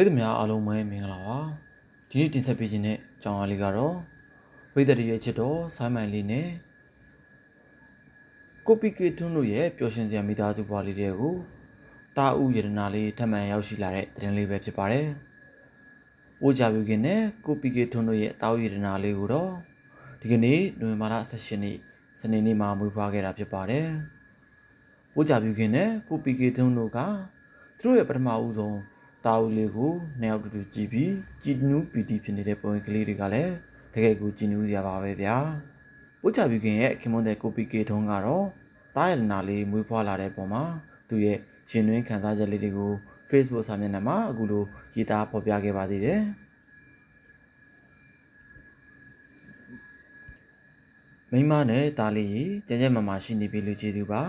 ပြည်သူများအားလုံးပဲမင်္ဂလာပါဒီနေ့တင်ဆက်ပေးခြင်းတဲ့ကြောင်းအားလေးကတော့ပြည်သူတွေရဲ့ချစ်တော်ဆိုင်းမိုင်လေးနဲ့ကိုပီကေထွန်းတို့ရဲ့ပျော်ရွှင်စရာမိသားစုဘဝလေးတွေကိုတာဥယရနာလေးထပ်မံရောက်ရှိလာတဲ့သတင်းလေးပဲဖြစ်ပါတယ်အိုကြပြုခင်နဲ့ကိုပီကေထွန်းတို့ရဲ့တာဥယရနာလေးကိုတော့ဒီကနေ့နိုဝင်ဘာလ18ရက်စနေနေ့မှာမွေးဖွားခဲ့တာဖြစ်ပါတယ်။ပို့ကြပြုခင်နဲ့ကိုပီကေထွန်းတို့ကသူတို့ရဲ့ပထမဦးဆုံးတာဦးလေးကိုနှစ်ယောက်တူတူကြည်ပြီးကြည်နူးပီတီဖြစ်နေတဲ့ပုံရိပ်ကလေးတွေကလည်းတကယ်ကိုကြည်နူးစရာပါပဲဗျာပို့ချပြီးခင်ရဲ့ခင်မွန်တဲ့ကိုပီကေထုံးကတော့တာရနာလေးမွေးဖွားလာတဲ့ပုံမှာသူ့ရဲ့ရှင်တွင်းခန်းစားချက်လေးတွေကို Facebook စာမျက်နှာမှာအခုလိုရေးသားဖော်ပြခဲ့ပါသေးတယ်မိမနဲ့တားလေးကြီးကြမ်းကြမ်းမာမာရှိနေပြီလို့ကျေးဇူးပါ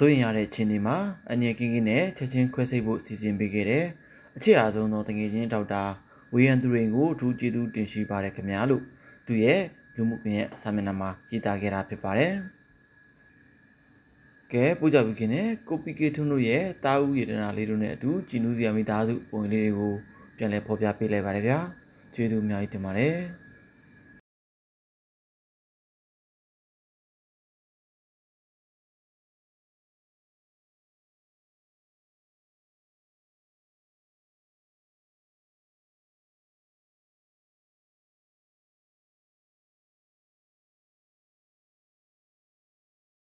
စိုးရင်ရတဲ့ခြေနေမှာအငြင်းကင်းကင်းနဲ့ချက်ချင်းခွဲစိတ်ဖို့စီစဉ်ပေးခဲ့တယ်။အချစ်အားဆုံးသောတငယ်ချင်းဒေါက်တာဝေယံသူရင်ကိုအထူးကျေးဇူးတင်ရှိပါတယ်ခင်ဗျာလို့သူရဲ့လူမှုကွန်ရက်စာမျက်နှာမှာရေးသားခဲ့တာဖြစ်ပါတယ်။ကဲပူဇော်ပြုခင်နဲ့ကိုပီကေထွန်းတို့ရဲ့တာဦးရတနာလေးတို့နဲ့အတူကြည်နူးစရာမိသားစုပုံလေးတွေကိုပြန်လည်ဖော်ပြပေးလိုက်ပါတယ်ဗျာ။ကျေးဇူးအများကြီးတင်ပါတယ်။